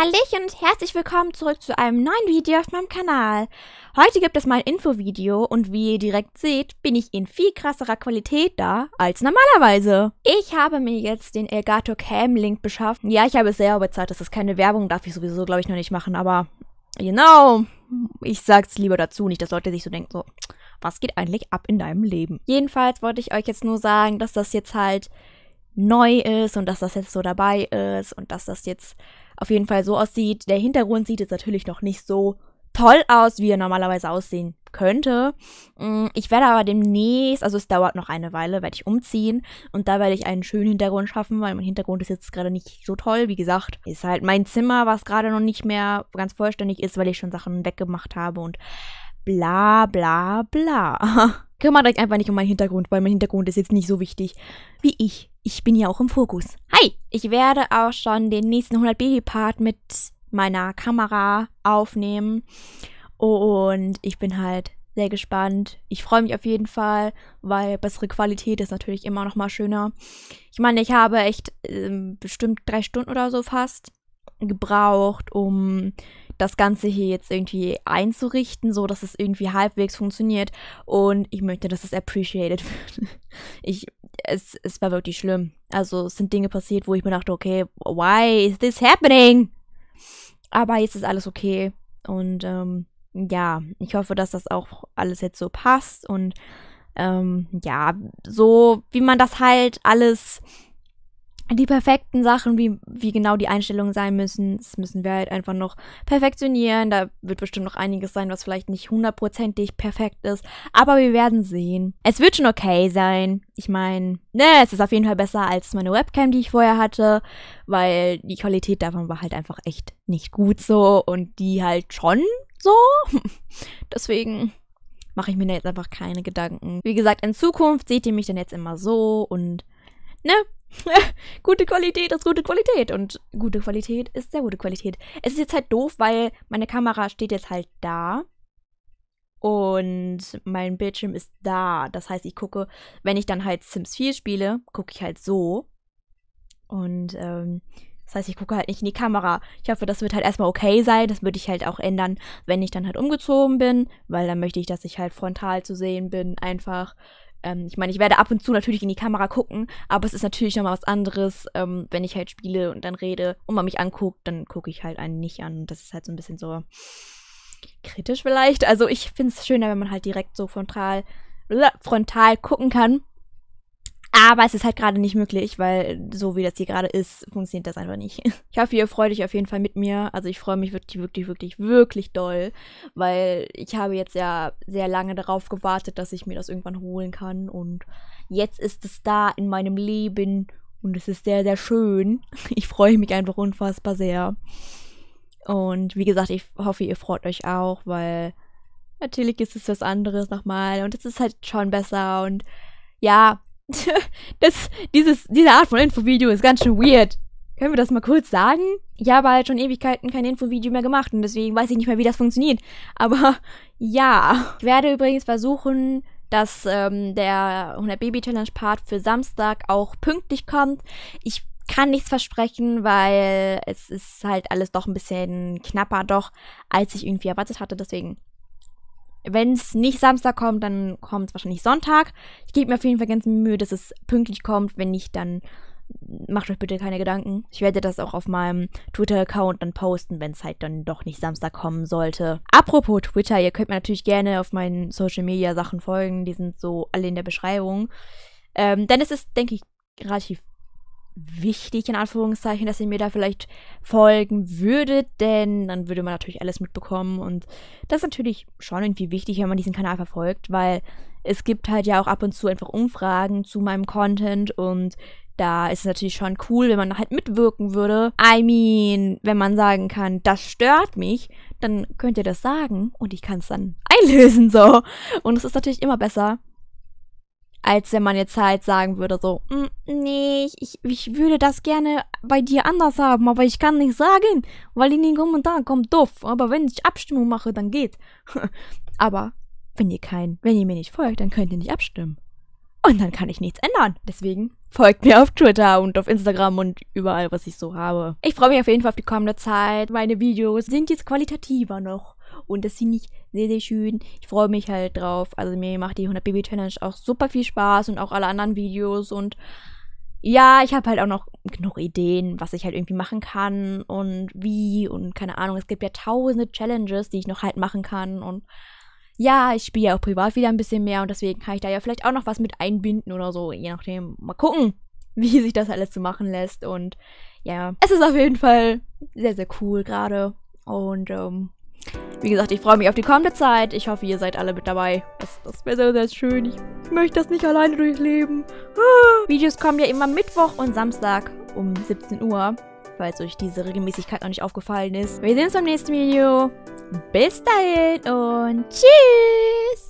Hallöchen und herzlich willkommen zurück zu einem neuen Video auf meinem Kanal. Heute gibt es mein Infovideo und wie ihr direkt seht, bin ich in viel krasserer Qualität da als normalerweise. Ich habe mir jetzt den Elgato Cam Link beschafft. Ja, ich habe es selber bezahlt, das ist keine Werbung, darf ich sowieso glaube ich noch nicht machen, aber you know, ich sag's lieber dazu, nicht, dass Leute sich so denken, so, was geht eigentlich ab in deinem Leben? Jedenfalls wollte ich euch jetzt nur sagen, dass das jetzt halt neu ist und dass das jetzt so dabei ist und dass das jetzt auf jeden Fall so aussieht. Der Hintergrund sieht jetzt natürlich noch nicht so toll aus, wie er normalerweise aussehen könnte. Mm, ich werde aber demnächst, also es dauert noch eine Weile, werde ich umziehen und da werde ich einen schönen Hintergrund schaffen, weil mein Hintergrund ist jetzt gerade nicht so toll. Wie gesagt, ist halt mein Zimmer, was gerade noch nicht mehr ganz vollständig ist, weil ich schon Sachen weggemacht habe und Bla bla bla. Kümmert euch einfach nicht um meinen Hintergrund, weil mein Hintergrund ist jetzt nicht so wichtig wie ich. Ich bin ja auch im Fokus. Hi! Ich werde auch schon den nächsten 100 Baby-Part mit meiner Kamera aufnehmen. Und ich bin halt sehr gespannt. Ich freue mich auf jeden Fall, weil bessere Qualität ist natürlich immer noch mal schöner. Ich meine, ich habe echt äh, bestimmt drei Stunden oder so fast gebraucht, um das Ganze hier jetzt irgendwie einzurichten, so dass es irgendwie halbwegs funktioniert. Und ich möchte, dass es appreciated wird. Ich, es, es war wirklich schlimm. Also es sind Dinge passiert, wo ich mir dachte, okay, why is this happening? Aber jetzt ist alles okay. Und ähm, ja, ich hoffe, dass das auch alles jetzt so passt und ähm, ja, so wie man das halt alles die perfekten Sachen, wie, wie genau die Einstellungen sein müssen, das müssen wir halt einfach noch perfektionieren. Da wird bestimmt noch einiges sein, was vielleicht nicht hundertprozentig perfekt ist. Aber wir werden sehen. Es wird schon okay sein. Ich meine, ne, es ist auf jeden Fall besser als meine Webcam, die ich vorher hatte, weil die Qualität davon war halt einfach echt nicht gut so und die halt schon so. Deswegen, mache ich mir da jetzt einfach keine Gedanken. Wie gesagt, in Zukunft seht ihr mich dann jetzt immer so und ne, gute Qualität ist gute Qualität und gute Qualität ist sehr gute Qualität. Es ist jetzt halt doof, weil meine Kamera steht jetzt halt da und mein Bildschirm ist da. Das heißt, ich gucke, wenn ich dann halt Sims 4 spiele, gucke ich halt so. Und ähm, das heißt, ich gucke halt nicht in die Kamera. Ich hoffe, das wird halt erstmal okay sein. Das würde ich halt auch ändern, wenn ich dann halt umgezogen bin, weil dann möchte ich, dass ich halt frontal zu sehen bin, einfach ähm, ich meine, ich werde ab und zu natürlich in die Kamera gucken, aber es ist natürlich nochmal was anderes, ähm, wenn ich halt spiele und dann rede und man mich anguckt, dann gucke ich halt einen nicht an. Das ist halt so ein bisschen so kritisch vielleicht. Also ich finde es schöner, wenn man halt direkt so frontal, frontal gucken kann. Aber es ist halt gerade nicht möglich, weil so wie das hier gerade ist, funktioniert das einfach nicht. Ich hoffe, ihr freut euch auf jeden Fall mit mir. Also ich freue mich wirklich, wirklich, wirklich, wirklich doll, weil ich habe jetzt ja sehr lange darauf gewartet, dass ich mir das irgendwann holen kann. Und jetzt ist es da in meinem Leben und es ist sehr, sehr schön. Ich freue mich einfach unfassbar sehr. Und wie gesagt, ich hoffe, ihr freut euch auch, weil natürlich ist es was anderes nochmal und es ist halt schon besser und ja, das, dieses, diese Art von Infovideo ist ganz schön weird. Können wir das mal kurz sagen? Ich habe halt schon Ewigkeiten kein Infovideo mehr gemacht und deswegen weiß ich nicht mehr, wie das funktioniert. Aber ja. Ich werde übrigens versuchen, dass ähm, der 100 Baby Challenge Part für Samstag auch pünktlich kommt. Ich kann nichts versprechen, weil es ist halt alles doch ein bisschen knapper doch, als ich irgendwie erwartet hatte. Deswegen wenn es nicht Samstag kommt, dann kommt es wahrscheinlich Sonntag. Ich gebe mir auf jeden Fall ganz Mühe, dass es pünktlich kommt. Wenn nicht, dann macht euch bitte keine Gedanken. Ich werde das auch auf meinem Twitter-Account dann posten, wenn es halt dann doch nicht Samstag kommen sollte. Apropos Twitter, ihr könnt mir natürlich gerne auf meinen Social-Media-Sachen folgen. Die sind so alle in der Beschreibung. Ähm, denn es ist, denke ich, relativ wichtig, in Anführungszeichen, dass ihr mir da vielleicht folgen würdet, denn dann würde man natürlich alles mitbekommen und das ist natürlich schon irgendwie wichtig, wenn man diesen Kanal verfolgt, weil es gibt halt ja auch ab und zu einfach Umfragen zu meinem Content und da ist es natürlich schon cool, wenn man halt mitwirken würde. I mean, wenn man sagen kann, das stört mich, dann könnt ihr das sagen und ich kann es dann einlösen so. Und es ist natürlich immer besser, als wenn man jetzt halt sagen würde, so, mm, nee, ich, ich würde das gerne bei dir anders haben, aber ich kann nicht sagen, weil in den Kommentaren kommt doof. Aber wenn ich Abstimmung mache, dann geht. aber wenn ihr kein, wenn ihr mir nicht folgt, dann könnt ihr nicht abstimmen. Und dann kann ich nichts ändern. Deswegen folgt mir auf Twitter und auf Instagram und überall, was ich so habe. Ich freue mich auf jeden Fall auf die kommende Zeit. Meine Videos sind jetzt qualitativer noch. Und dass sie nicht sehr, sehr schön. Ich freue mich halt drauf. Also mir macht die 100 Baby Challenge auch super viel Spaß und auch alle anderen Videos und ja, ich habe halt auch noch genug Ideen, was ich halt irgendwie machen kann und wie und keine Ahnung. Es gibt ja tausende Challenges, die ich noch halt machen kann und ja, ich spiele ja auch privat wieder ein bisschen mehr und deswegen kann ich da ja vielleicht auch noch was mit einbinden oder so, je nachdem. Mal gucken, wie sich das alles so machen lässt und ja, es ist auf jeden Fall sehr, sehr cool gerade und ähm, wie gesagt, ich freue mich auf die kommende Zeit. Ich hoffe, ihr seid alle mit dabei. Das, das wäre sehr, sehr schön. Ich möchte das nicht alleine durchleben. Ah. Videos kommen ja immer Mittwoch und Samstag um 17 Uhr, falls euch diese Regelmäßigkeit noch nicht aufgefallen ist. Wir sehen uns beim nächsten Video. Bis dahin und tschüss!